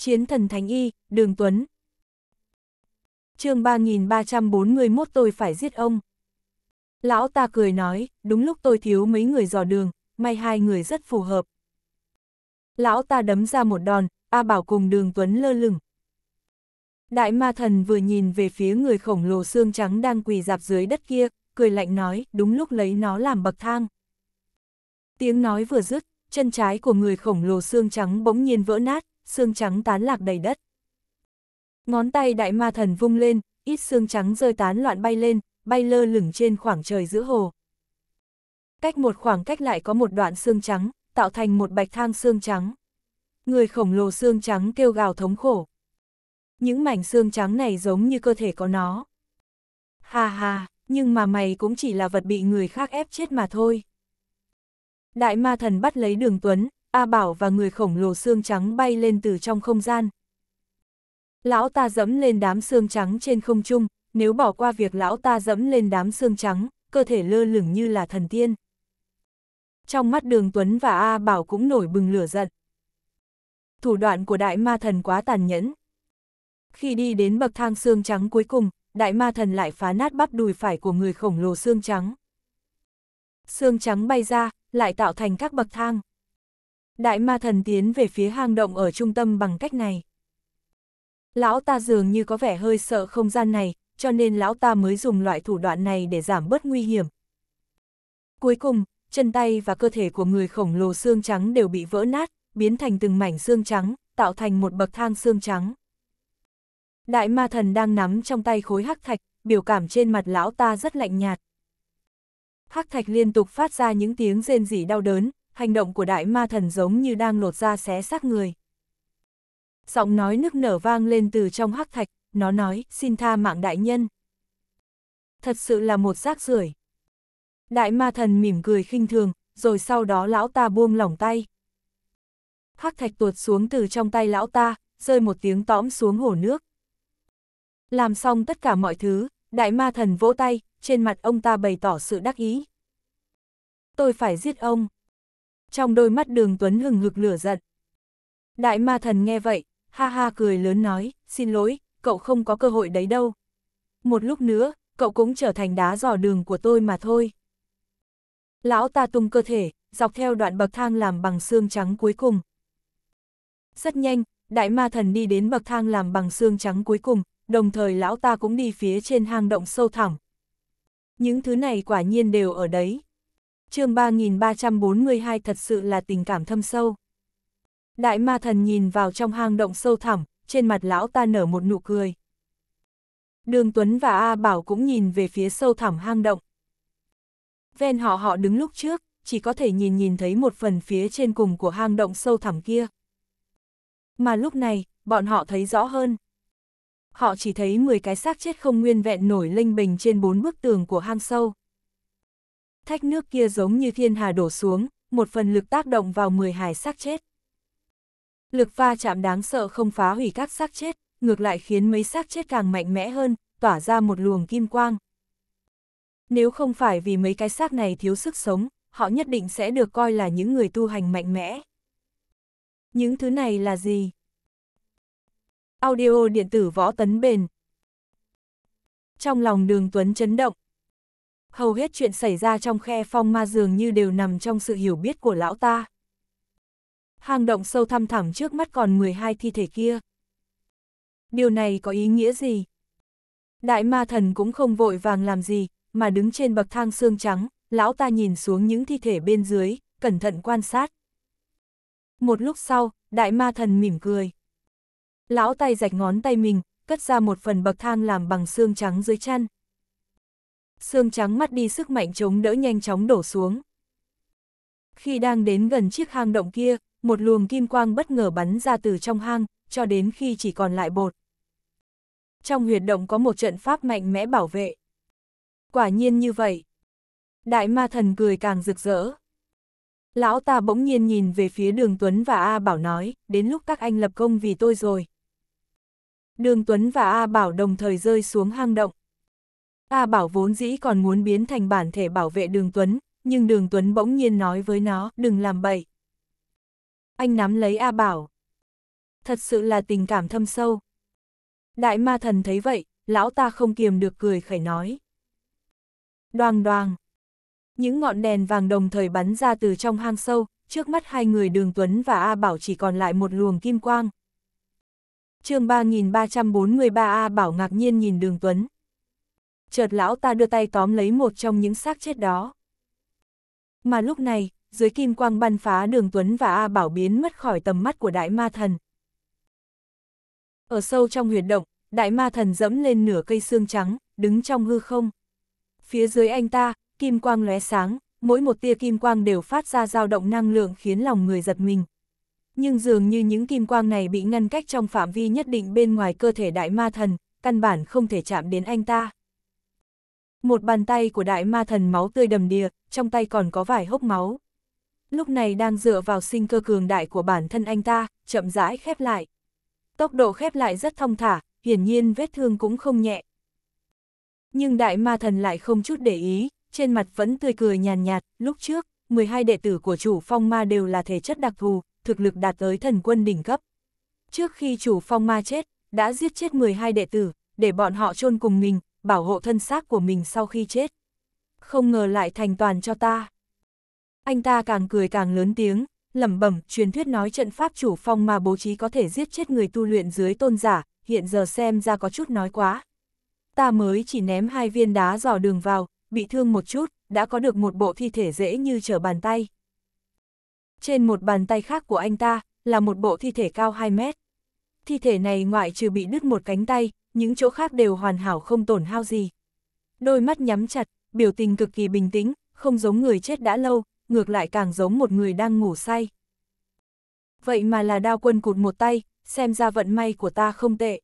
Chiến thần Thánh Y, Đường Tuấn. chương 3341 tôi phải giết ông. Lão ta cười nói, đúng lúc tôi thiếu mấy người dò đường, may hai người rất phù hợp. Lão ta đấm ra một đòn, A Bảo cùng đường Tuấn lơ lửng. Đại ma thần vừa nhìn về phía người khổng lồ xương trắng đang quỳ dạp dưới đất kia, cười lạnh nói, đúng lúc lấy nó làm bậc thang. Tiếng nói vừa dứt, chân trái của người khổng lồ xương trắng bỗng nhiên vỡ nát, xương trắng tán lạc đầy đất. Ngón tay đại ma thần vung lên, ít xương trắng rơi tán loạn bay lên, bay lơ lửng trên khoảng trời giữa hồ. Cách một khoảng cách lại có một đoạn xương trắng, tạo thành một bạch thang xương trắng. Người khổng lồ xương trắng kêu gào thống khổ. Những mảnh xương trắng này giống như cơ thể có nó. Ha ha, nhưng mà mày cũng chỉ là vật bị người khác ép chết mà thôi. Đại ma thần bắt lấy đường Tuấn, A Bảo và người khổng lồ xương trắng bay lên từ trong không gian. Lão ta dẫm lên đám xương trắng trên không trung, nếu bỏ qua việc lão ta dẫm lên đám xương trắng, cơ thể lơ lửng như là thần tiên. Trong mắt Đường Tuấn và A Bảo cũng nổi bừng lửa giận. Thủ đoạn của đại ma thần quá tàn nhẫn. Khi đi đến bậc thang xương trắng cuối cùng, đại ma thần lại phá nát bắp đùi phải của người khổng lồ xương trắng. Xương trắng bay ra, lại tạo thành các bậc thang đại ma thần tiến về phía hang động ở trung tâm bằng cách này. Lão ta dường như có vẻ hơi sợ không gian này, cho nên lão ta mới dùng loại thủ đoạn này để giảm bớt nguy hiểm. Cuối cùng, chân tay và cơ thể của người khổng lồ xương trắng đều bị vỡ nát, biến thành từng mảnh xương trắng, tạo thành một bậc thang xương trắng. Đại ma thần đang nắm trong tay khối hắc thạch, biểu cảm trên mặt lão ta rất lạnh nhạt. Hắc thạch liên tục phát ra những tiếng rên rỉ đau đớn, hành động của đại ma thần giống như đang lột ra xé xác người. Giọng nói nức nở vang lên từ trong hắc thạch, nó nói, xin tha mạng đại nhân. Thật sự là một rác rưởi. Đại ma thần mỉm cười khinh thường, rồi sau đó lão ta buông lỏng tay. Hắc thạch tuột xuống từ trong tay lão ta, rơi một tiếng tõm xuống hồ nước. Làm xong tất cả mọi thứ, đại ma thần vỗ tay, trên mặt ông ta bày tỏ sự đắc ý. Tôi phải giết ông trong đôi mắt đường Tuấn hừng hực lửa giận. Đại ma thần nghe vậy, ha ha cười lớn nói, xin lỗi, cậu không có cơ hội đấy đâu. Một lúc nữa, cậu cũng trở thành đá dò đường của tôi mà thôi. Lão ta tung cơ thể, dọc theo đoạn bậc thang làm bằng xương trắng cuối cùng. Rất nhanh, đại ma thần đi đến bậc thang làm bằng xương trắng cuối cùng, đồng thời lão ta cũng đi phía trên hang động sâu thẳm. Những thứ này quả nhiên đều ở đấy chương 3342 thật sự là tình cảm thâm sâu. Đại ma thần nhìn vào trong hang động sâu thẳm, trên mặt lão ta nở một nụ cười. Đường Tuấn và A Bảo cũng nhìn về phía sâu thẳm hang động. Ven họ họ đứng lúc trước, chỉ có thể nhìn nhìn thấy một phần phía trên cùng của hang động sâu thẳm kia. Mà lúc này, bọn họ thấy rõ hơn. Họ chỉ thấy 10 cái xác chết không nguyên vẹn nổi lênh bình trên bốn bức tường của hang sâu thách nước kia giống như thiên hà đổ xuống, một phần lực tác động vào 10 hải xác chết. Lực va chạm đáng sợ không phá hủy các xác chết, ngược lại khiến mấy xác chết càng mạnh mẽ hơn, tỏa ra một luồng kim quang. Nếu không phải vì mấy cái xác này thiếu sức sống, họ nhất định sẽ được coi là những người tu hành mạnh mẽ. Những thứ này là gì? Audio điện tử võ tấn bền. Trong lòng đường Tuấn chấn động, hầu hết chuyện xảy ra trong khe phong ma dường như đều nằm trong sự hiểu biết của lão ta. Hang động sâu thăm thẳm trước mắt còn 12 thi thể kia. Điều này có ý nghĩa gì? Đại ma thần cũng không vội vàng làm gì, mà đứng trên bậc thang xương trắng, lão ta nhìn xuống những thi thể bên dưới, cẩn thận quan sát. Một lúc sau, đại ma thần mỉm cười. Lão tay rạch ngón tay mình, cất ra một phần bậc thang làm bằng xương trắng dưới chăn xương trắng mắt đi sức mạnh chống đỡ nhanh chóng đổ xuống. Khi đang đến gần chiếc hang động kia, một luồng kim quang bất ngờ bắn ra từ trong hang, cho đến khi chỉ còn lại bột. Trong huyệt động có một trận pháp mạnh mẽ bảo vệ. Quả nhiên như vậy. Đại ma thần cười càng rực rỡ. Lão ta bỗng nhiên nhìn về phía đường Tuấn và A Bảo nói, đến lúc các anh lập công vì tôi rồi. Đường Tuấn và A Bảo đồng thời rơi xuống hang động. A Bảo vốn dĩ còn muốn biến thành bản thể bảo vệ Đường Tuấn, nhưng Đường Tuấn bỗng nhiên nói với nó, đừng làm bậy. Anh nắm lấy A Bảo. Thật sự là tình cảm thâm sâu. Đại ma thần thấy vậy, lão ta không kiềm được cười khẩy nói. Đoàng đoàng. Những ngọn đèn vàng đồng thời bắn ra từ trong hang sâu, trước mắt hai người Đường Tuấn và A Bảo chỉ còn lại một luồng kim quang. chương 3343 A Bảo ngạc nhiên nhìn Đường Tuấn, chợt lão ta đưa tay tóm lấy một trong những xác chết đó. Mà lúc này, dưới kim quang bắn phá đường Tuấn và A Bảo biến mất khỏi tầm mắt của đại ma thần. Ở sâu trong huyệt động, đại ma thần dẫm lên nửa cây xương trắng, đứng trong hư không. Phía dưới anh ta, kim quang lóe sáng, mỗi một tia kim quang đều phát ra dao động năng lượng khiến lòng người giật mình. Nhưng dường như những kim quang này bị ngăn cách trong phạm vi nhất định bên ngoài cơ thể đại ma thần, căn bản không thể chạm đến anh ta. Một bàn tay của đại ma thần máu tươi đầm đìa, trong tay còn có vài hốc máu. Lúc này đang dựa vào sinh cơ cường đại của bản thân anh ta, chậm rãi khép lại. Tốc độ khép lại rất thong thả, hiển nhiên vết thương cũng không nhẹ. Nhưng đại ma thần lại không chút để ý, trên mặt vẫn tươi cười nhàn nhạt, lúc trước, 12 đệ tử của chủ phong ma đều là thể chất đặc thù, thực lực đạt tới thần quân đỉnh cấp. Trước khi chủ phong ma chết, đã giết chết 12 đệ tử, để bọn họ chôn cùng mình, bảo hộ thân xác của mình sau khi chết. Không ngờ lại thành toàn cho ta. Anh ta càng cười càng lớn tiếng, lẩm bẩm, truyền thuyết nói trận pháp chủ phong mà bố trí có thể giết chết người tu luyện dưới tôn giả, hiện giờ xem ra có chút nói quá. Ta mới chỉ ném hai viên đá dò đường vào, bị thương một chút, đã có được một bộ thi thể dễ như trở bàn tay. Trên một bàn tay khác của anh ta, là một bộ thi thể cao 2 mét. Thi thể này ngoại trừ bị đứt một cánh tay, những chỗ khác đều hoàn hảo không tổn hao gì. Đôi mắt nhắm chặt, biểu tình cực kỳ bình tĩnh, không giống người chết đã lâu, ngược lại càng giống một người đang ngủ say. Vậy mà là đao quân cụt một tay, xem ra vận may của ta không tệ.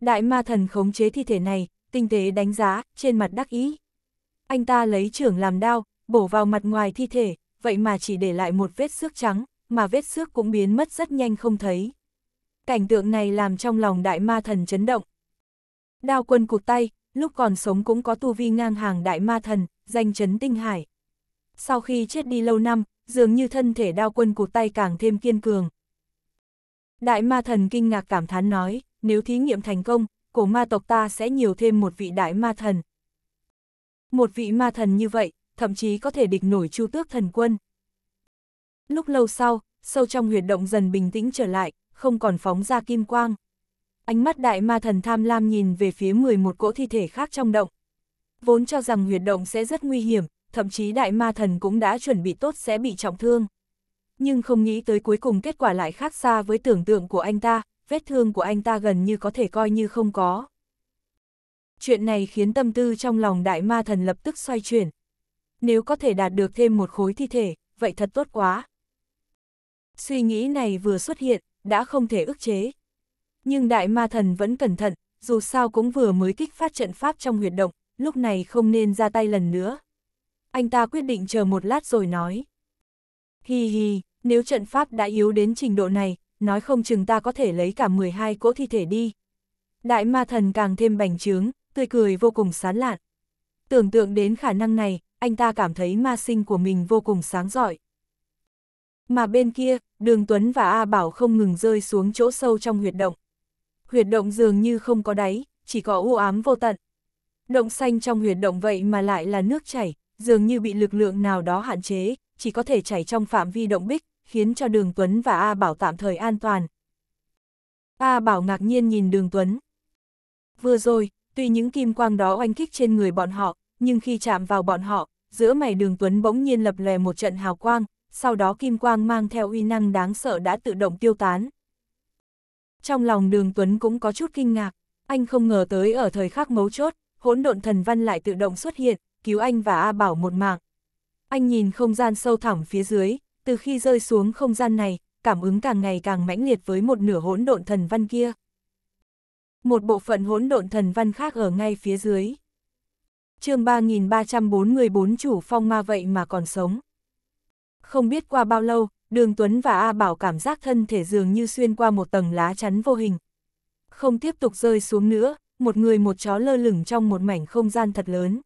Đại ma thần khống chế thi thể này, tinh tế đánh giá, trên mặt đắc ý. Anh ta lấy trưởng làm đao, bổ vào mặt ngoài thi thể, vậy mà chỉ để lại một vết xước trắng, mà vết xước cũng biến mất rất nhanh không thấy cảnh tượng này làm trong lòng đại ma thần chấn động. Đao quân cụt tay, lúc còn sống cũng có tu vi ngang hàng đại ma thần, danh chấn tinh hải. Sau khi chết đi lâu năm, dường như thân thể đao quân cụt tay càng thêm kiên cường. Đại ma thần kinh ngạc cảm thán nói, nếu thí nghiệm thành công, cổ ma tộc ta sẽ nhiều thêm một vị đại ma thần. Một vị ma thần như vậy, thậm chí có thể địch nổi chu tước thần quân. Lúc lâu sau, sâu trong huyệt động dần bình tĩnh trở lại, không còn phóng ra kim quang. Ánh mắt đại ma thần tham lam nhìn về phía 11 cỗ thi thể khác trong động. Vốn cho rằng huyệt động sẽ rất nguy hiểm, thậm chí đại ma thần cũng đã chuẩn bị tốt sẽ bị trọng thương. Nhưng không nghĩ tới cuối cùng kết quả lại khác xa với tưởng tượng của anh ta, vết thương của anh ta gần như có thể coi như không có. Chuyện này khiến tâm tư trong lòng đại ma thần lập tức xoay chuyển. Nếu có thể đạt được thêm một khối thi thể, vậy thật tốt quá. Suy nghĩ này vừa xuất hiện, đã không thể ức chế. Nhưng đại ma thần vẫn cẩn thận, dù sao cũng vừa mới kích phát trận pháp trong huyệt động, lúc này không nên ra tay lần nữa. Anh ta quyết định chờ một lát rồi nói. Hi hi, nếu trận pháp đã yếu đến trình độ này, nói không chừng ta có thể lấy cả 12 cỗ thi thể đi. Đại ma thần càng thêm bành trướng, tươi cười vô cùng sán lạn. Tưởng tượng đến khả năng này, anh ta cảm thấy ma sinh của mình vô cùng sáng giỏi. Mà bên kia, đường Tuấn và A Bảo không ngừng rơi xuống chỗ sâu trong huyệt động. Huyệt động dường như không có đáy, chỉ có u ám vô tận. Động xanh trong huyệt động vậy mà lại là nước chảy, dường như bị lực lượng nào đó hạn chế, chỉ có thể chảy trong phạm vi động bích, khiến cho đường Tuấn và A Bảo tạm thời an toàn. A Bảo ngạc nhiên nhìn đường Tuấn. Vừa rồi, tuy những kim quang đó oanh kích trên người bọn họ, nhưng khi chạm vào bọn họ, giữa mày đường Tuấn bỗng nhiên lập lè một trận hào quang, sau đó kim quang mang theo uy năng đáng sợ đã tự động tiêu tán. Trong lòng đường Tuấn cũng có chút kinh ngạc, anh không ngờ tới ở thời khắc mấu chốt, hỗn độn thần văn lại tự động xuất hiện, cứu anh và A Bảo một mạng. Anh nhìn không gian sâu thẳm phía dưới, từ khi rơi xuống không gian này, cảm ứng càng ngày càng mãnh liệt với một nửa hỗn độn thần văn kia. Một bộ phận hỗn độn thần văn khác ở ngay phía dưới. Chương 3344 chủ phong ma vậy mà còn sống. Không biết qua bao lâu, Đường Tuấn và A Bảo cảm giác thân thể dường như xuyên qua một tầng lá chắn vô hình. Không tiếp tục rơi xuống nữa, một người một chó lơ lửng trong một mảnh không gian thật lớn.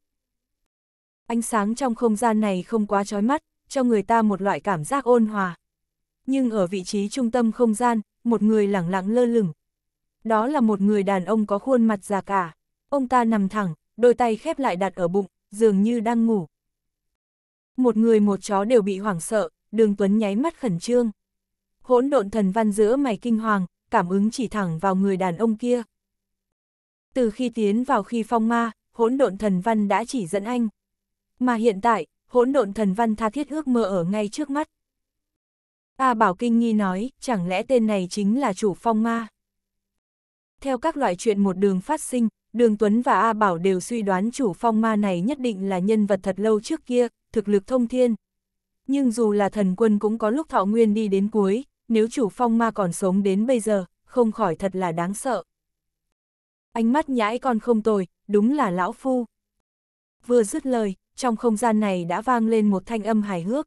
Ánh sáng trong không gian này không quá chói mắt, cho người ta một loại cảm giác ôn hòa. Nhưng ở vị trí trung tâm không gian, một người lẳng lặng lơ lửng. Đó là một người đàn ông có khuôn mặt già cả. Ông ta nằm thẳng, đôi tay khép lại đặt ở bụng, dường như đang ngủ. Một người một chó đều bị hoảng sợ, đường Tuấn nháy mắt khẩn trương. Hỗn độn thần văn giữa mày kinh hoàng, cảm ứng chỉ thẳng vào người đàn ông kia. Từ khi tiến vào khi phong ma, hỗn độn thần văn đã chỉ dẫn anh. Mà hiện tại, hỗn độn thần văn tha thiết ước mơ ở ngay trước mắt. A Bảo Kinh nghi nói, chẳng lẽ tên này chính là chủ phong ma? Theo các loại chuyện một đường phát sinh, Đường Tuấn và A Bảo đều suy đoán chủ phong ma này nhất định là nhân vật thật lâu trước kia, thực lực thông thiên. Nhưng dù là thần quân cũng có lúc thọ nguyên đi đến cuối, nếu chủ phong ma còn sống đến bây giờ, không khỏi thật là đáng sợ. Ánh mắt nhãi con không tồi, đúng là lão phu. Vừa dứt lời, trong không gian này đã vang lên một thanh âm hài hước.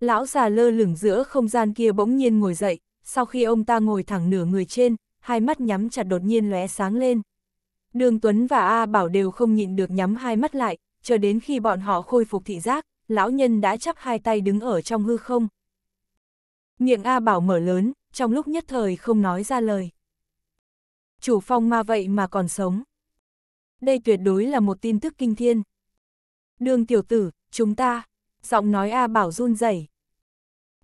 Lão già lơ lửng giữa không gian kia bỗng nhiên ngồi dậy, sau khi ông ta ngồi thẳng nửa người trên, hai mắt nhắm chặt đột nhiên lóe sáng lên, Đường Tuấn và A Bảo đều không nhịn được nhắm hai mắt lại, chờ đến khi bọn họ khôi phục thị giác, lão nhân đã chắp hai tay đứng ở trong hư không. Miệng A Bảo mở lớn, trong lúc nhất thời không nói ra lời. Chủ phong ma vậy mà còn sống. Đây tuyệt đối là một tin tức kinh thiên. Đường tiểu tử, chúng ta, giọng nói A Bảo run rẩy.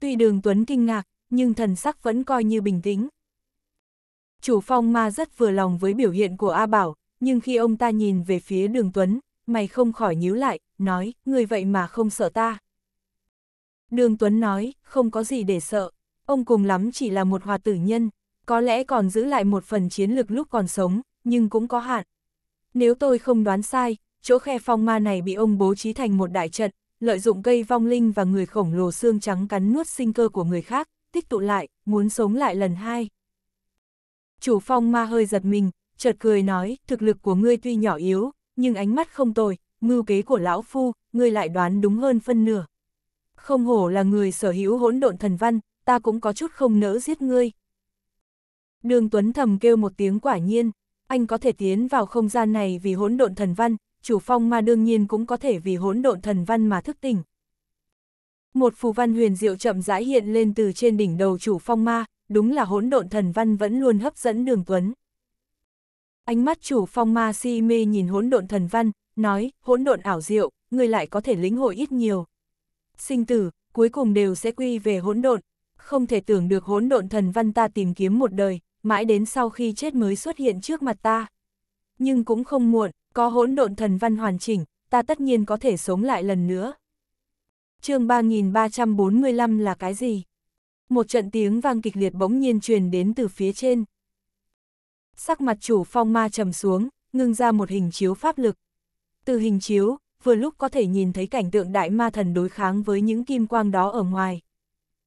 Tuy đường Tuấn kinh ngạc, nhưng thần sắc vẫn coi như bình tĩnh. Chủ phong ma rất vừa lòng với biểu hiện của A Bảo, nhưng khi ông ta nhìn về phía đường Tuấn, mày không khỏi nhíu lại, nói, người vậy mà không sợ ta. Đường Tuấn nói, không có gì để sợ, ông cùng lắm chỉ là một hòa tử nhân, có lẽ còn giữ lại một phần chiến lực lúc còn sống, nhưng cũng có hạn. Nếu tôi không đoán sai, chỗ khe phong ma này bị ông bố trí thành một đại trận, lợi dụng cây vong linh và người khổng lồ xương trắng cắn nuốt sinh cơ của người khác, tích tụ lại, muốn sống lại lần hai. Chủ phong ma hơi giật mình, chợt cười nói, thực lực của ngươi tuy nhỏ yếu, nhưng ánh mắt không tồi, mưu kế của lão phu, ngươi lại đoán đúng hơn phân nửa. Không hổ là người sở hữu hỗn độn thần văn, ta cũng có chút không nỡ giết ngươi. Đường Tuấn thầm kêu một tiếng quả nhiên, anh có thể tiến vào không gian này vì hỗn độn thần văn, chủ phong ma đương nhiên cũng có thể vì hỗn độn thần văn mà thức tỉnh. Một phù văn huyền diệu chậm rãi hiện lên từ trên đỉnh đầu chủ phong ma, đúng là hỗn độn thần văn vẫn luôn hấp dẫn đường tuấn. Ánh mắt chủ phong ma si mê nhìn hỗn độn thần văn, nói, hỗn độn ảo diệu, người lại có thể lĩnh hội ít nhiều. Sinh tử, cuối cùng đều sẽ quy về hỗn độn, không thể tưởng được hỗn độn thần văn ta tìm kiếm một đời, mãi đến sau khi chết mới xuất hiện trước mặt ta. Nhưng cũng không muộn, có hỗn độn thần văn hoàn chỉnh, ta tất nhiên có thể sống lại lần nữa. chương 3345 là cái gì? Một trận tiếng vang kịch liệt bỗng nhiên truyền đến từ phía trên. Sắc mặt chủ phong ma trầm xuống, ngưng ra một hình chiếu pháp lực. Từ hình chiếu, vừa lúc có thể nhìn thấy cảnh tượng đại ma thần đối kháng với những kim quang đó ở ngoài.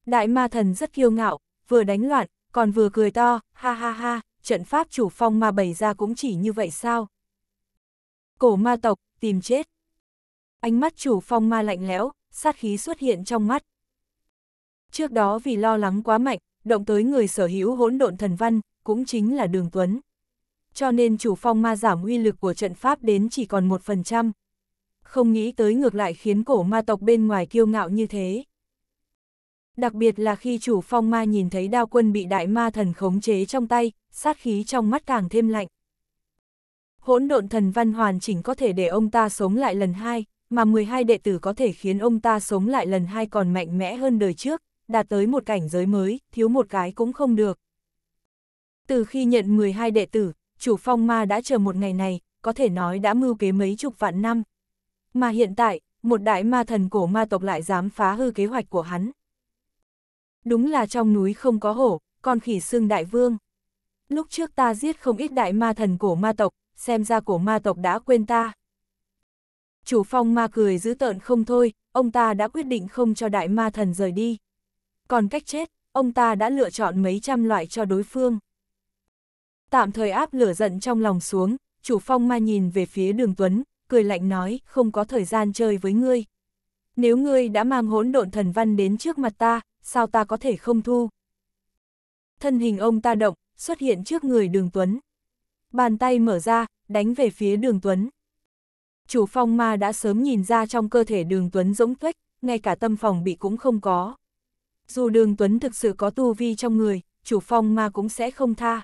Đại ma thần rất kiêu ngạo, vừa đánh loạn, còn vừa cười to, ha ha ha, trận pháp chủ phong ma bày ra cũng chỉ như vậy sao. Cổ ma tộc, tìm chết. Ánh mắt chủ phong ma lạnh lẽo, sát khí xuất hiện trong mắt. Trước đó vì lo lắng quá mạnh, động tới người sở hữu hỗn độn thần văn, cũng chính là Đường Tuấn. Cho nên chủ phong ma giảm uy lực của trận pháp đến chỉ còn 1%. Không nghĩ tới ngược lại khiến cổ ma tộc bên ngoài kiêu ngạo như thế. Đặc biệt là khi chủ phong ma nhìn thấy đao quân bị đại ma thần khống chế trong tay, sát khí trong mắt càng thêm lạnh. Hỗn độn thần văn hoàn chỉnh có thể để ông ta sống lại lần hai, mà 12 đệ tử có thể khiến ông ta sống lại lần hai còn mạnh mẽ hơn đời trước, đạt tới một cảnh giới mới, thiếu một cái cũng không được. Từ khi nhận 12 đệ tử, chủ phong ma đã chờ một ngày này, có thể nói đã mưu kế mấy chục vạn năm. Mà hiện tại, một đại ma thần cổ ma tộc lại dám phá hư kế hoạch của hắn. Đúng là trong núi không có hổ, còn khỉ xương đại vương. Lúc trước ta giết không ít đại ma thần cổ ma tộc, xem ra cổ ma tộc đã quên ta. Chủ phong ma cười dữ tợn không thôi, ông ta đã quyết định không cho đại ma thần rời đi còn cách chết, ông ta đã lựa chọn mấy trăm loại cho đối phương. Tạm thời áp lửa giận trong lòng xuống, chủ phong ma nhìn về phía đường Tuấn, cười lạnh nói, không có thời gian chơi với ngươi. Nếu ngươi đã mang hỗn độn thần văn đến trước mặt ta, sao ta có thể không thu? Thân hình ông ta động, xuất hiện trước người đường Tuấn. Bàn tay mở ra, đánh về phía đường Tuấn. Chủ phong ma đã sớm nhìn ra trong cơ thể đường Tuấn rỗng tuếch, ngay cả tâm phòng bị cũng không có dù đường Tuấn thực sự có tu vi trong người, chủ phong ma cũng sẽ không tha.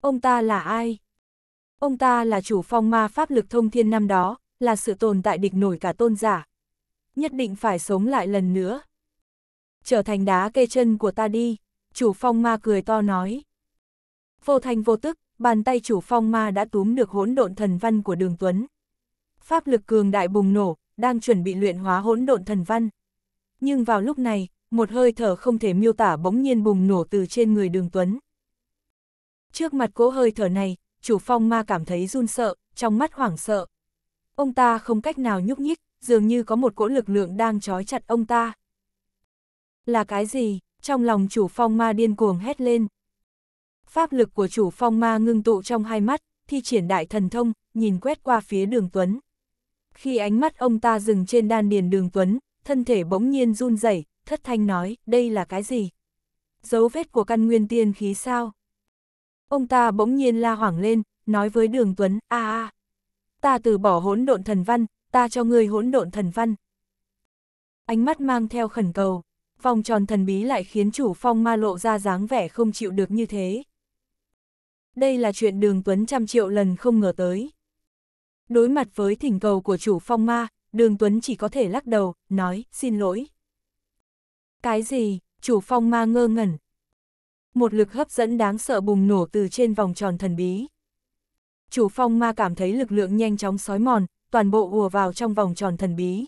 Ông ta là ai? Ông ta là chủ phong ma pháp lực thông thiên năm đó, là sự tồn tại địch nổi cả tôn giả. Nhất định phải sống lại lần nữa. Trở thành đá kê chân của ta đi, chủ phong ma cười to nói. Vô thành vô tức, bàn tay chủ phong ma đã túm được hỗn độn thần văn của đường Tuấn. Pháp lực cường đại bùng nổ, đang chuẩn bị luyện hóa hỗn độn thần văn. Nhưng vào lúc này, một hơi thở không thể miêu tả bỗng nhiên bùng nổ từ trên người đường Tuấn. Trước mặt cỗ hơi thở này, chủ phong ma cảm thấy run sợ, trong mắt hoảng sợ. Ông ta không cách nào nhúc nhích, dường như có một cỗ lực lượng đang trói chặt ông ta. Là cái gì? Trong lòng chủ phong ma điên cuồng hét lên. Pháp lực của chủ phong ma ngưng tụ trong hai mắt, thi triển đại thần thông, nhìn quét qua phía đường Tuấn. Khi ánh mắt ông ta dừng trên đan điền đường Tuấn, thân thể bỗng nhiên run rẩy thất thanh nói, đây là cái gì? Dấu vết của căn nguyên tiên khí sao? Ông ta bỗng nhiên la hoảng lên, nói với đường Tuấn, a a, ta từ bỏ hỗn độn thần văn, ta cho ngươi hỗn độn thần văn. Ánh mắt mang theo khẩn cầu, vòng tròn thần bí lại khiến chủ phong ma lộ ra dáng vẻ không chịu được như thế. Đây là chuyện đường Tuấn trăm triệu lần không ngờ tới. Đối mặt với thỉnh cầu của chủ phong ma, đường Tuấn chỉ có thể lắc đầu, nói, xin lỗi. Cái gì? Chủ phong ma ngơ ngẩn. Một lực hấp dẫn đáng sợ bùng nổ từ trên vòng tròn thần bí. Chủ phong ma cảm thấy lực lượng nhanh chóng sói mòn, toàn bộ ùa vào trong vòng tròn thần bí.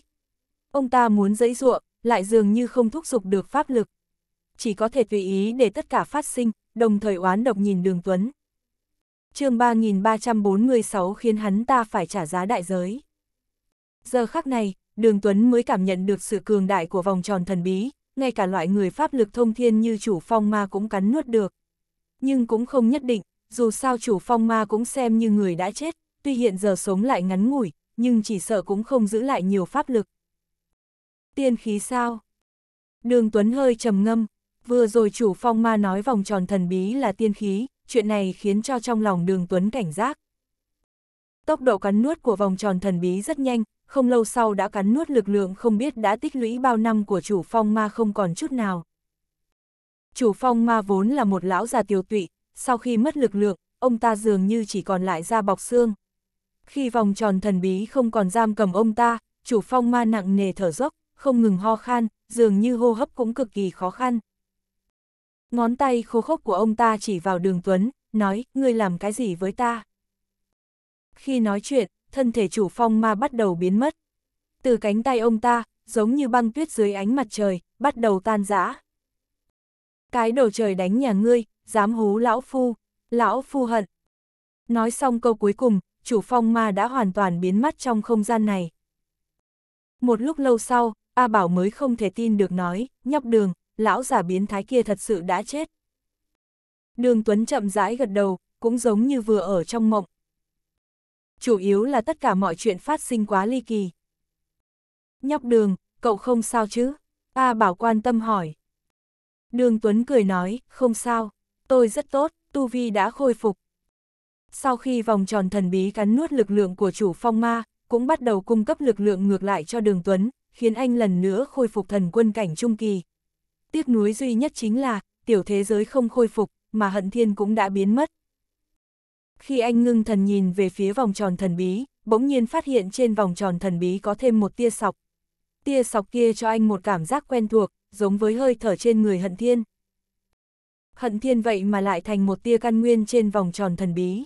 Ông ta muốn dẫy ruộng, lại dường như không thúc giục được pháp lực. Chỉ có thể tùy ý để tất cả phát sinh, đồng thời oán độc nhìn đường Tuấn. chương 3346 khiến hắn ta phải trả giá đại giới. Giờ khắc này, đường Tuấn mới cảm nhận được sự cường đại của vòng tròn thần bí, ngay cả loại người pháp lực thông thiên như chủ phong ma cũng cắn nuốt được. Nhưng cũng không nhất định, dù sao chủ phong ma cũng xem như người đã chết, tuy hiện giờ sống lại ngắn ngủi, nhưng chỉ sợ cũng không giữ lại nhiều pháp lực. Tiên khí sao? Đường Tuấn hơi trầm ngâm, vừa rồi chủ phong ma nói vòng tròn thần bí là tiên khí, chuyện này khiến cho trong lòng đường Tuấn cảnh giác. Tốc độ cắn nuốt của vòng tròn thần bí rất nhanh, không lâu sau đã cắn nuốt lực lượng không biết đã tích lũy bao năm của chủ phong ma không còn chút nào. Chủ phong ma vốn là một lão già tiêu tụy, sau khi mất lực lượng, ông ta dường như chỉ còn lại da bọc xương. Khi vòng tròn thần bí không còn giam cầm ông ta, chủ phong ma nặng nề thở dốc, không ngừng ho khan, dường như hô hấp cũng cực kỳ khó khăn. Ngón tay khô khốc của ông ta chỉ vào đường Tuấn, nói, ngươi làm cái gì với ta? Khi nói chuyện, thân thể chủ phong ma bắt đầu biến mất. Từ cánh tay ông ta, giống như băng tuyết dưới ánh mặt trời, bắt đầu tan rã. Cái đồ trời đánh nhà ngươi, dám hú lão phu, lão phu hận. Nói xong câu cuối cùng, chủ phong ma đã hoàn toàn biến mất trong không gian này. Một lúc lâu sau, A Bảo mới không thể tin được nói, nhóc đường, lão giả biến thái kia thật sự đã chết. Đường Tuấn chậm rãi gật đầu, cũng giống như vừa ở trong mộng, chủ yếu là tất cả mọi chuyện phát sinh quá ly kỳ. Nhóc đường, cậu không sao chứ? A Bảo quan tâm hỏi. Đường Tuấn cười nói, không sao, tôi rất tốt, Tu Vi đã khôi phục. Sau khi vòng tròn thần bí cắn nuốt lực lượng của chủ phong ma, cũng bắt đầu cung cấp lực lượng ngược lại cho đường Tuấn, khiến anh lần nữa khôi phục thần quân cảnh trung kỳ. Tiếc nuối duy nhất chính là, tiểu thế giới không khôi phục, mà hận thiên cũng đã biến mất, khi anh ngưng thần nhìn về phía vòng tròn thần bí, bỗng nhiên phát hiện trên vòng tròn thần bí có thêm một tia sọc. Tia sọc kia cho anh một cảm giác quen thuộc, giống với hơi thở trên người hận thiên. Hận thiên vậy mà lại thành một tia căn nguyên trên vòng tròn thần bí.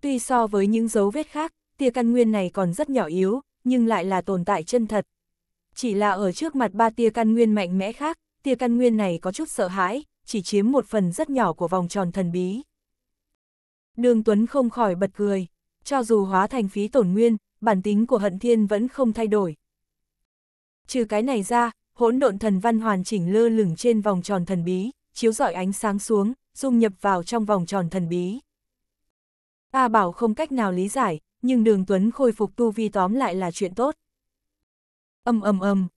Tuy so với những dấu vết khác, tia căn nguyên này còn rất nhỏ yếu, nhưng lại là tồn tại chân thật. Chỉ là ở trước mặt ba tia căn nguyên mạnh mẽ khác, tia căn nguyên này có chút sợ hãi, chỉ chiếm một phần rất nhỏ của vòng tròn thần bí. Đường Tuấn không khỏi bật cười, cho dù hóa thành phí tổn nguyên, bản tính của hận thiên vẫn không thay đổi. Trừ cái này ra, hỗn độn thần văn hoàn chỉnh lơ lửng trên vòng tròn thần bí, chiếu rọi ánh sáng xuống, dung nhập vào trong vòng tròn thần bí. A Bảo không cách nào lý giải, nhưng đường Tuấn khôi phục tu vi tóm lại là chuyện tốt. Âm âm âm.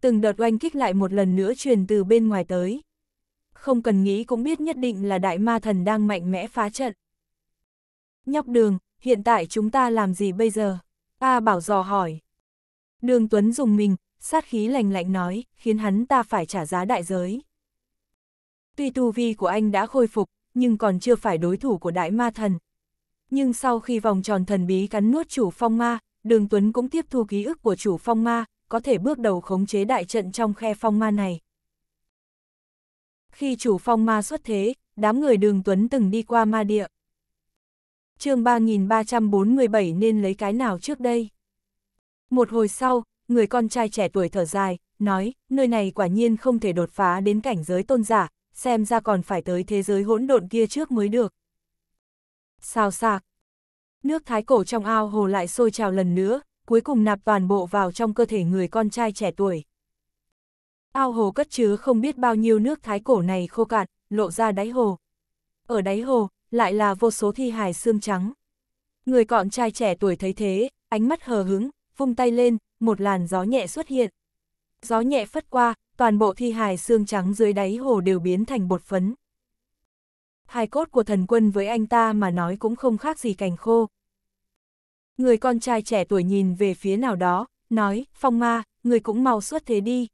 Từng đợt oanh kích lại một lần nữa truyền từ bên ngoài tới. Không cần nghĩ cũng biết nhất định là đại ma thần đang mạnh mẽ phá trận. Nhóc đường, hiện tại chúng ta làm gì bây giờ? A Bảo dò hỏi. Đường Tuấn dùng mình, sát khí lành lạnh nói, khiến hắn ta phải trả giá đại giới. Tuy tu vi của anh đã khôi phục, nhưng còn chưa phải đối thủ của đại ma thần. Nhưng sau khi vòng tròn thần bí cắn nuốt chủ phong ma, đường Tuấn cũng tiếp thu ký ức của chủ phong ma, có thể bước đầu khống chế đại trận trong khe phong ma này. Khi chủ phong ma xuất thế, đám người đường Tuấn từng đi qua ma địa, chương 3347 nên lấy cái nào trước đây. Một hồi sau, người con trai trẻ tuổi thở dài, nói, nơi này quả nhiên không thể đột phá đến cảnh giới tôn giả, xem ra còn phải tới thế giới hỗn độn kia trước mới được. Sao sạc? Nước thái cổ trong ao hồ lại sôi trào lần nữa, cuối cùng nạp toàn bộ vào trong cơ thể người con trai trẻ tuổi. Ao hồ cất chứa không biết bao nhiêu nước thái cổ này khô cạn, lộ ra đáy hồ. Ở đáy hồ, lại là vô số thi hài xương trắng. Người cọn trai trẻ tuổi thấy thế, ánh mắt hờ hứng, vung tay lên, một làn gió nhẹ xuất hiện. Gió nhẹ phất qua, toàn bộ thi hài xương trắng dưới đáy hồ đều biến thành bột phấn. hai cốt của thần quân với anh ta mà nói cũng không khác gì cành khô. Người con trai trẻ tuổi nhìn về phía nào đó, nói, phong ma, người cũng mau suốt thế đi.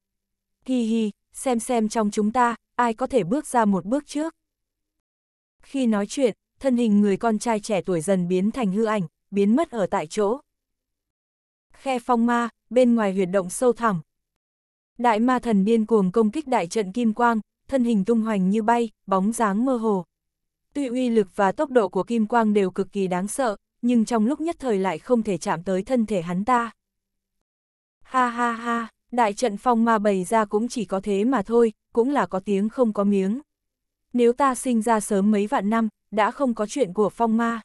Hi hi, xem xem trong chúng ta, ai có thể bước ra một bước trước. Khi nói chuyện, thân hình người con trai trẻ tuổi dần biến thành hư ảnh, biến mất ở tại chỗ. Khe phong ma, bên ngoài huyệt động sâu thẳm. Đại ma thần điên cuồng công kích đại trận kim quang, thân hình tung hoành như bay, bóng dáng mơ hồ. Tuy uy lực và tốc độ của kim quang đều cực kỳ đáng sợ, nhưng trong lúc nhất thời lại không thể chạm tới thân thể hắn ta. Ha ha ha, đại trận phong ma bày ra cũng chỉ có thế mà thôi, cũng là có tiếng không có miếng nếu ta sinh ra sớm mấy vạn năm, đã không có chuyện của phong ma.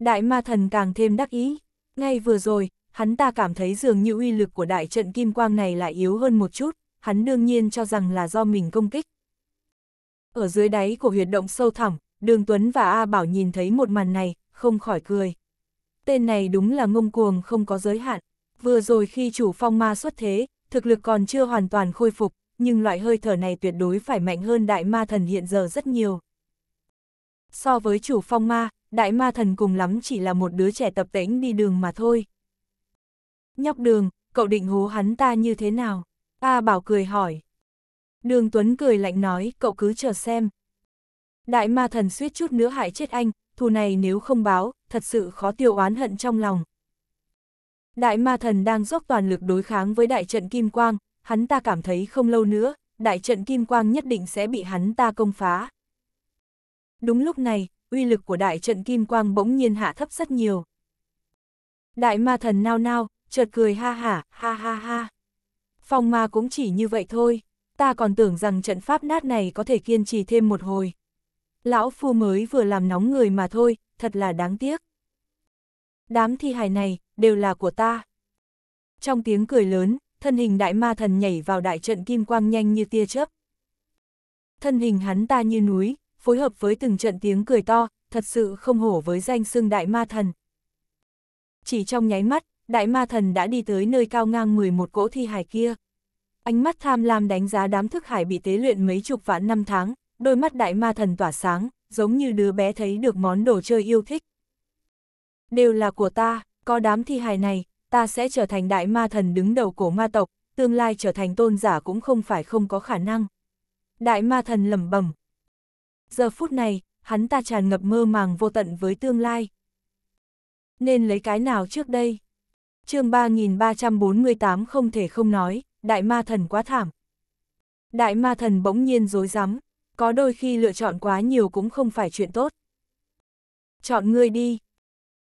Đại ma thần càng thêm đắc ý, ngay vừa rồi, hắn ta cảm thấy dường như uy lực của đại trận kim quang này lại yếu hơn một chút, hắn đương nhiên cho rằng là do mình công kích. Ở dưới đáy của huyệt động sâu thẳm, Đường Tuấn và A Bảo nhìn thấy một màn này, không khỏi cười. Tên này đúng là ngông cuồng không có giới hạn. Vừa rồi khi chủ phong ma xuất thế, thực lực còn chưa hoàn toàn khôi phục, nhưng loại hơi thở này tuyệt đối phải mạnh hơn đại ma thần hiện giờ rất nhiều. So với chủ phong ma, đại ma thần cùng lắm chỉ là một đứa trẻ tập tễnh đi đường mà thôi. Nhóc đường, cậu định hố hắn ta như thế nào? A à, Bảo cười hỏi. Đường Tuấn cười lạnh nói, cậu cứ chờ xem. Đại ma thần suýt chút nữa hại chết anh, thù này nếu không báo, thật sự khó tiêu oán hận trong lòng. Đại ma thần đang dốc toàn lực đối kháng với đại trận Kim Quang, hắn ta cảm thấy không lâu nữa, đại trận kim quang nhất định sẽ bị hắn ta công phá. Đúng lúc này, uy lực của đại trận kim quang bỗng nhiên hạ thấp rất nhiều. Đại ma thần nao nao, chợt cười ha hả, ha ha ha. Phong ma cũng chỉ như vậy thôi, ta còn tưởng rằng trận pháp nát này có thể kiên trì thêm một hồi. Lão phu mới vừa làm nóng người mà thôi, thật là đáng tiếc. Đám thi hài này, đều là của ta. Trong tiếng cười lớn, thân hình đại ma thần nhảy vào đại trận kim quang nhanh như tia chớp. Thân hình hắn ta như núi, phối hợp với từng trận tiếng cười to, thật sự không hổ với danh xưng đại ma thần. Chỉ trong nháy mắt, đại ma thần đã đi tới nơi cao ngang 11 cỗ thi hải kia. Ánh mắt tham lam đánh giá đám thức hải bị tế luyện mấy chục vạn năm tháng, đôi mắt đại ma thần tỏa sáng, giống như đứa bé thấy được món đồ chơi yêu thích. Đều là của ta, có đám thi hài này, ta sẽ trở thành đại ma thần đứng đầu cổ ma tộc, tương lai trở thành tôn giả cũng không phải không có khả năng. Đại ma thần lẩm bẩm. Giờ phút này, hắn ta tràn ngập mơ màng vô tận với tương lai. Nên lấy cái nào trước đây? chương 3348 không thể không nói, đại ma thần quá thảm. Đại ma thần bỗng nhiên dối rắm có đôi khi lựa chọn quá nhiều cũng không phải chuyện tốt. Chọn ngươi đi,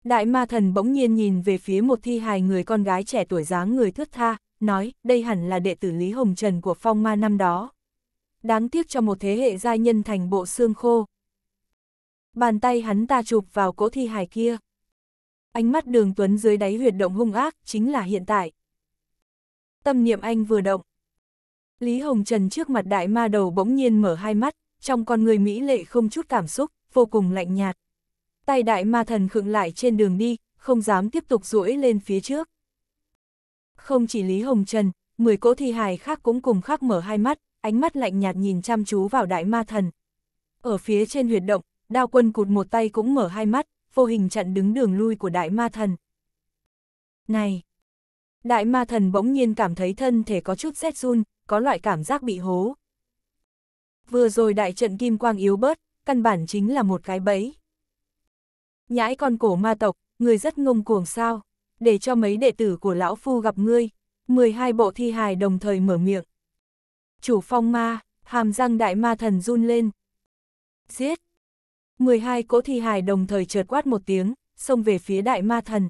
Đại ma thần bỗng nhiên nhìn về phía một thi hài người con gái trẻ tuổi dáng người thướt tha, nói đây hẳn là đệ tử Lý Hồng Trần của phong ma năm đó. Đáng tiếc cho một thế hệ giai nhân thành bộ xương khô. Bàn tay hắn ta chụp vào cỗ thi hài kia. Ánh mắt đường tuấn dưới đáy huyệt động hung ác chính là hiện tại. Tâm niệm anh vừa động. Lý Hồng Trần trước mặt đại ma đầu bỗng nhiên mở hai mắt, trong con người Mỹ lệ không chút cảm xúc, vô cùng lạnh nhạt tay đại ma thần khựng lại trên đường đi, không dám tiếp tục duỗi lên phía trước. Không chỉ Lý Hồng Trần, mười cỗ thi hài khác cũng cùng khắc mở hai mắt, ánh mắt lạnh nhạt nhìn chăm chú vào đại ma thần. Ở phía trên huyệt động, đao quân cụt một tay cũng mở hai mắt, vô hình chặn đứng đường lui của đại ma thần. Này! Đại ma thần bỗng nhiên cảm thấy thân thể có chút rét run, có loại cảm giác bị hố. Vừa rồi đại trận kim quang yếu bớt, căn bản chính là một cái bẫy nhãi con cổ ma tộc, người rất ngông cuồng sao, để cho mấy đệ tử của lão phu gặp ngươi, 12 bộ thi hài đồng thời mở miệng. Chủ phong ma, hàm răng đại ma thần run lên. Giết! 12 cỗ thi hài đồng thời chợt quát một tiếng, xông về phía đại ma thần.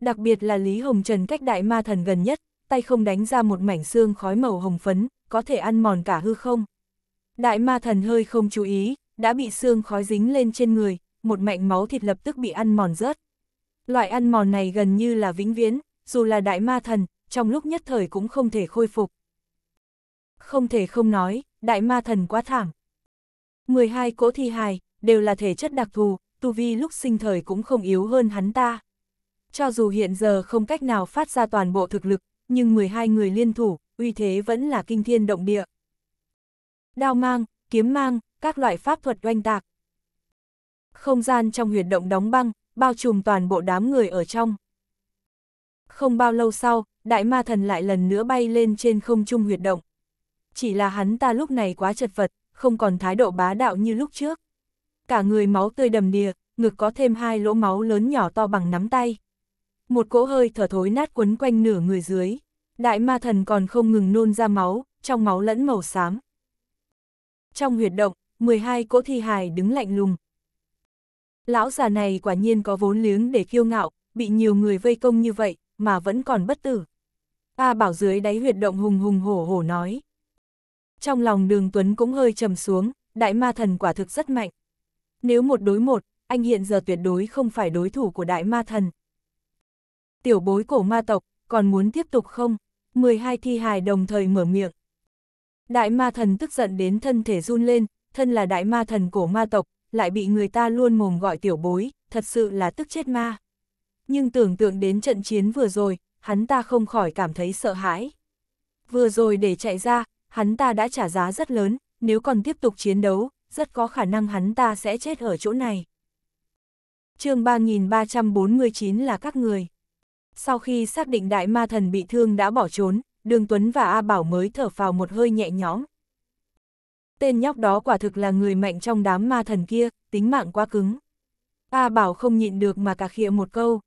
Đặc biệt là Lý Hồng Trần cách đại ma thần gần nhất, tay không đánh ra một mảnh xương khói màu hồng phấn, có thể ăn mòn cả hư không. Đại ma thần hơi không chú ý, đã bị xương khói dính lên trên người, một mạnh máu thịt lập tức bị ăn mòn rớt. Loại ăn mòn này gần như là vĩnh viễn, dù là đại ma thần, trong lúc nhất thời cũng không thể khôi phục. Không thể không nói, đại ma thần quá thảm. 12 cỗ thi hài, đều là thể chất đặc thù, tu vi lúc sinh thời cũng không yếu hơn hắn ta. Cho dù hiện giờ không cách nào phát ra toàn bộ thực lực, nhưng 12 người liên thủ, uy thế vẫn là kinh thiên động địa. Đao mang, kiếm mang, các loại pháp thuật oanh tạc, không gian trong huyệt động đóng băng, bao trùm toàn bộ đám người ở trong. Không bao lâu sau, đại ma thần lại lần nữa bay lên trên không trung huyệt động. Chỉ là hắn ta lúc này quá chật vật, không còn thái độ bá đạo như lúc trước. Cả người máu tươi đầm đìa, ngực có thêm hai lỗ máu lớn nhỏ to bằng nắm tay. Một cỗ hơi thở thối nát quấn quanh nửa người dưới. Đại ma thần còn không ngừng nôn ra máu, trong máu lẫn màu xám. Trong huyệt động, 12 cỗ thi hài đứng lạnh lùng, Lão già này quả nhiên có vốn liếng để kiêu ngạo, bị nhiều người vây công như vậy, mà vẫn còn bất tử. A Bảo dưới đáy huyệt động hùng hùng hổ hổ nói. Trong lòng đường Tuấn cũng hơi trầm xuống, đại ma thần quả thực rất mạnh. Nếu một đối một, anh hiện giờ tuyệt đối không phải đối thủ của đại ma thần. Tiểu bối cổ ma tộc, còn muốn tiếp tục không? 12 thi hài đồng thời mở miệng. Đại ma thần tức giận đến thân thể run lên, thân là đại ma thần cổ ma tộc, lại bị người ta luôn mồm gọi tiểu bối, thật sự là tức chết ma. Nhưng tưởng tượng đến trận chiến vừa rồi, hắn ta không khỏi cảm thấy sợ hãi. Vừa rồi để chạy ra, hắn ta đã trả giá rất lớn, nếu còn tiếp tục chiến đấu, rất có khả năng hắn ta sẽ chết ở chỗ này. chương 3349 là các người. Sau khi xác định đại ma thần bị thương đã bỏ trốn, Đường Tuấn và A Bảo mới thở phào một hơi nhẹ nhõm, tên nhóc đó quả thực là người mạnh trong đám ma thần kia, tính mạng quá cứng. A Bảo không nhịn được mà cà khịa một câu.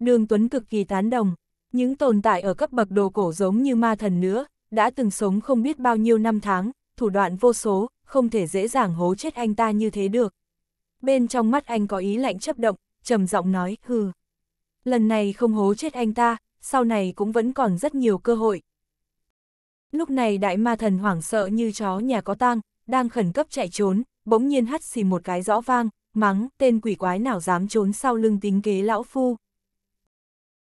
Đường Tuấn cực kỳ tán đồng, những tồn tại ở cấp bậc đồ cổ giống như ma thần nữa, đã từng sống không biết bao nhiêu năm tháng, thủ đoạn vô số, không thể dễ dàng hố chết anh ta như thế được. Bên trong mắt anh có ý lạnh chấp động, trầm giọng nói, hừ. Lần này không hố chết anh ta, sau này cũng vẫn còn rất nhiều cơ hội, Lúc này đại ma thần hoảng sợ như chó nhà có tang, đang khẩn cấp chạy trốn, bỗng nhiên hắt xì một cái rõ vang, mắng, tên quỷ quái nào dám trốn sau lưng tính kế lão phu.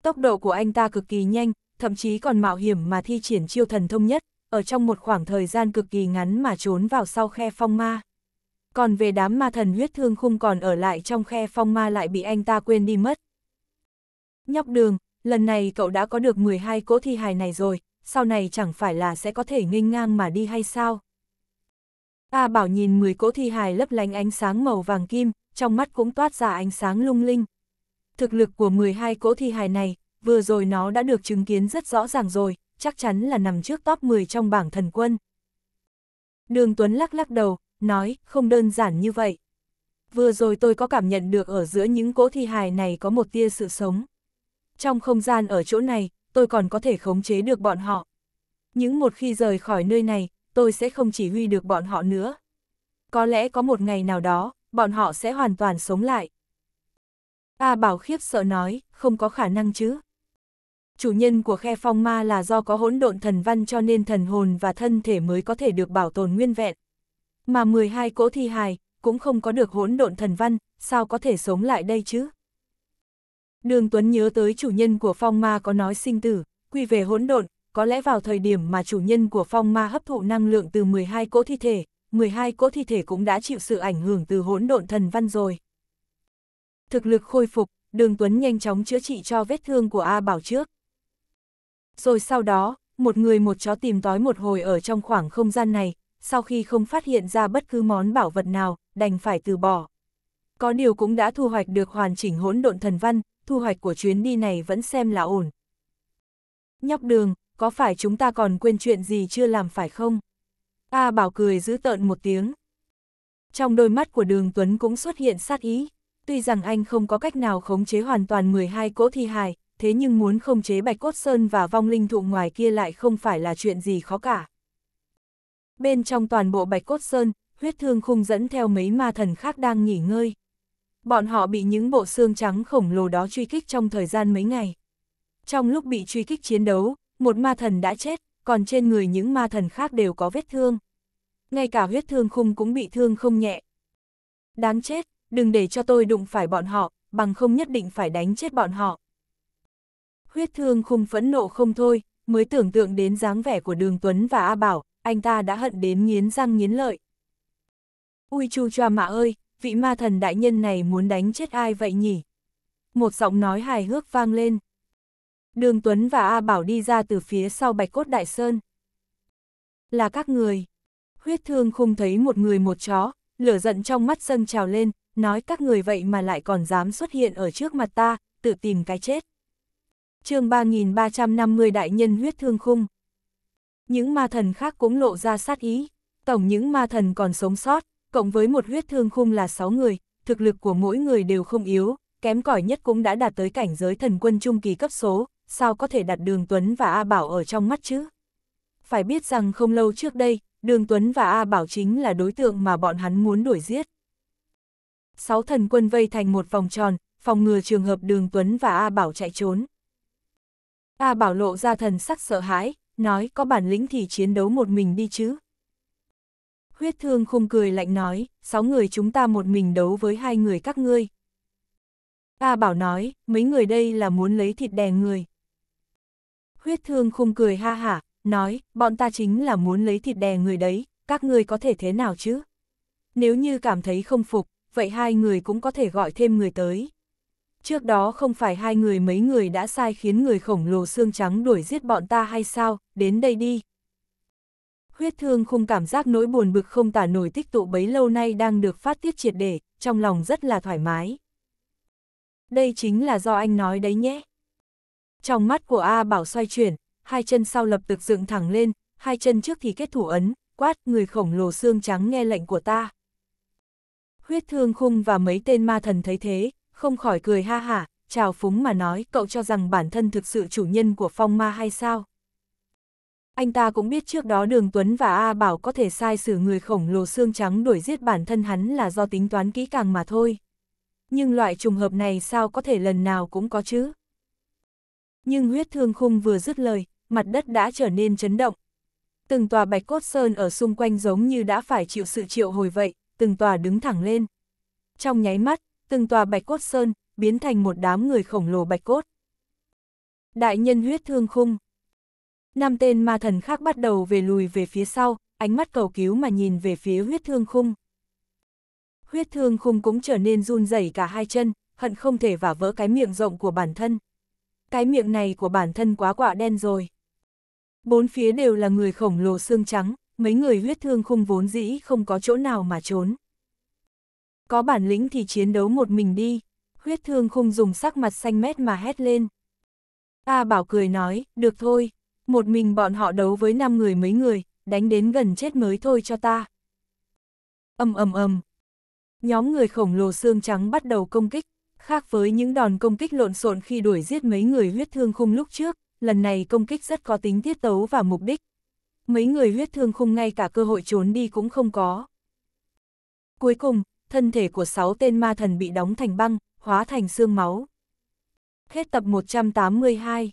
Tốc độ của anh ta cực kỳ nhanh, thậm chí còn mạo hiểm mà thi triển chiêu thần thông nhất, ở trong một khoảng thời gian cực kỳ ngắn mà trốn vào sau khe phong ma. Còn về đám ma thần huyết thương khung còn ở lại trong khe phong ma lại bị anh ta quên đi mất. Nhóc đường, lần này cậu đã có được 12 cỗ thi hài này rồi, sau này chẳng phải là sẽ có thể nghênh ngang mà đi hay sao? A Bảo nhìn 10 cỗ thi hài lấp lánh ánh sáng màu vàng kim, trong mắt cũng toát ra ánh sáng lung linh. Thực lực của 12 cỗ thi hài này, vừa rồi nó đã được chứng kiến rất rõ ràng rồi, chắc chắn là nằm trước top 10 trong bảng thần quân. Đường Tuấn lắc lắc đầu, nói, không đơn giản như vậy. Vừa rồi tôi có cảm nhận được ở giữa những cỗ thi hài này có một tia sự sống. Trong không gian ở chỗ này, tôi còn có thể khống chế được bọn họ. Những một khi rời khỏi nơi này, tôi sẽ không chỉ huy được bọn họ nữa. Có lẽ có một ngày nào đó, bọn họ sẽ hoàn toàn sống lại. A Bảo khiếp sợ nói, không có khả năng chứ. Chủ nhân của khe phong ma là do có hỗn độn thần văn cho nên thần hồn và thân thể mới có thể được bảo tồn nguyên vẹn. Mà 12 cỗ thi hài cũng không có được hỗn độn thần văn, sao có thể sống lại đây chứ? Đường Tuấn nhớ tới chủ nhân của phong ma có nói sinh tử, quy về hỗn độn, có lẽ vào thời điểm mà chủ nhân của phong ma hấp thụ năng lượng từ 12 cỗ thi thể, 12 cỗ thi thể cũng đã chịu sự ảnh hưởng từ hỗn độn thần văn rồi. Thực lực khôi phục, Đường Tuấn nhanh chóng chữa trị cho vết thương của A Bảo trước. Rồi sau đó, một người một chó tìm tói một hồi ở trong khoảng không gian này, sau khi không phát hiện ra bất cứ món bảo vật nào, đành phải từ bỏ. Có điều cũng đã thu hoạch được hoàn chỉnh hỗn độn thần văn, thu hoạch của chuyến đi này vẫn xem là ổn. Nhóc đường, có phải chúng ta còn quên chuyện gì chưa làm phải không? A Bảo cười giữ tợn một tiếng. Trong đôi mắt của đường Tuấn cũng xuất hiện sát ý, tuy rằng anh không có cách nào khống chế hoàn toàn 12 cỗ thi hài, thế nhưng muốn khống chế Bạch Cốt Sơn và vong linh thụ ngoài kia lại không phải là chuyện gì khó cả. Bên trong toàn bộ Bạch Cốt Sơn, huyết thương khung dẫn theo mấy ma thần khác đang nghỉ ngơi bọn họ bị những bộ xương trắng khổng lồ đó truy kích trong thời gian mấy ngày. Trong lúc bị truy kích chiến đấu, một ma thần đã chết, còn trên người những ma thần khác đều có vết thương. Ngay cả huyết thương khung cũng bị thương không nhẹ. Đáng chết, đừng để cho tôi đụng phải bọn họ, bằng không nhất định phải đánh chết bọn họ. Huyết thương khung phẫn nộ không thôi, mới tưởng tượng đến dáng vẻ của Đường Tuấn và A Bảo, anh ta đã hận đến nghiến răng nghiến lợi. Ui chu choa mạ ơi, vị ma thần đại nhân này muốn đánh chết ai vậy nhỉ? Một giọng nói hài hước vang lên. Đường Tuấn và A Bảo đi ra từ phía sau bạch cốt đại sơn. Là các người. Huyết thương Khung thấy một người một chó, lửa giận trong mắt dâng trào lên, nói các người vậy mà lại còn dám xuất hiện ở trước mặt ta, tự tìm cái chết. chương 3350 đại nhân huyết thương khung. Những ma thần khác cũng lộ ra sát ý, tổng những ma thần còn sống sót, cộng với một huyết thương khung là 6 người, thực lực của mỗi người đều không yếu, kém cỏi nhất cũng đã đạt tới cảnh giới thần quân trung kỳ cấp số, sao có thể đặt Đường Tuấn và A Bảo ở trong mắt chứ? Phải biết rằng không lâu trước đây, Đường Tuấn và A Bảo chính là đối tượng mà bọn hắn muốn đuổi giết. Sáu thần quân vây thành một vòng tròn, phòng ngừa trường hợp Đường Tuấn và A Bảo chạy trốn. A Bảo lộ ra thần sắc sợ hãi, nói có bản lĩnh thì chiến đấu một mình đi chứ. Huyết thương khung cười lạnh nói, sáu người chúng ta một mình đấu với hai người các ngươi. A bảo nói, mấy người đây là muốn lấy thịt đè người. Huyết thương khung cười ha hả, nói, bọn ta chính là muốn lấy thịt đè người đấy, các ngươi có thể thế nào chứ? Nếu như cảm thấy không phục, vậy hai người cũng có thể gọi thêm người tới. Trước đó không phải hai người mấy người đã sai khiến người khổng lồ xương trắng đuổi giết bọn ta hay sao, đến đây đi, Huyết thương khung cảm giác nỗi buồn bực không tả nổi tích tụ bấy lâu nay đang được phát tiết triệt để, trong lòng rất là thoải mái. Đây chính là do anh nói đấy nhé. Trong mắt của A Bảo xoay chuyển, hai chân sau lập tức dựng thẳng lên, hai chân trước thì kết thủ ấn, quát người khổng lồ xương trắng nghe lệnh của ta. Huyết thương khung và mấy tên ma thần thấy thế, không khỏi cười ha hả, chào phúng mà nói cậu cho rằng bản thân thực sự chủ nhân của phong ma hay sao? Anh ta cũng biết trước đó Đường Tuấn và A Bảo có thể sai xử người khổng lồ xương trắng đuổi giết bản thân hắn là do tính toán kỹ càng mà thôi. Nhưng loại trùng hợp này sao có thể lần nào cũng có chứ? Nhưng huyết thương khung vừa dứt lời, mặt đất đã trở nên chấn động. Từng tòa bạch cốt sơn ở xung quanh giống như đã phải chịu sự triệu hồi vậy, từng tòa đứng thẳng lên. Trong nháy mắt, từng tòa bạch cốt sơn biến thành một đám người khổng lồ bạch cốt. Đại nhân huyết thương khung năm tên ma thần khác bắt đầu về lùi về phía sau, ánh mắt cầu cứu mà nhìn về phía huyết thương khung. Huyết thương khung cũng trở nên run rẩy cả hai chân, hận không thể vả vỡ cái miệng rộng của bản thân. Cái miệng này của bản thân quá quả đen rồi. Bốn phía đều là người khổng lồ xương trắng, mấy người huyết thương khung vốn dĩ không có chỗ nào mà trốn. Có bản lĩnh thì chiến đấu một mình đi, huyết thương khung dùng sắc mặt xanh mét mà hét lên. A à, bảo cười nói, được thôi, một mình bọn họ đấu với năm người mấy người, đánh đến gần chết mới thôi cho ta. ầm ầm ầm. Nhóm người khổng lồ xương trắng bắt đầu công kích, khác với những đòn công kích lộn xộn khi đuổi giết mấy người huyết thương khung lúc trước, lần này công kích rất có tính tiết tấu và mục đích. Mấy người huyết thương khung ngay cả cơ hội trốn đi cũng không có. Cuối cùng, thân thể của sáu tên ma thần bị đóng thành băng, hóa thành xương máu. Hết tập 182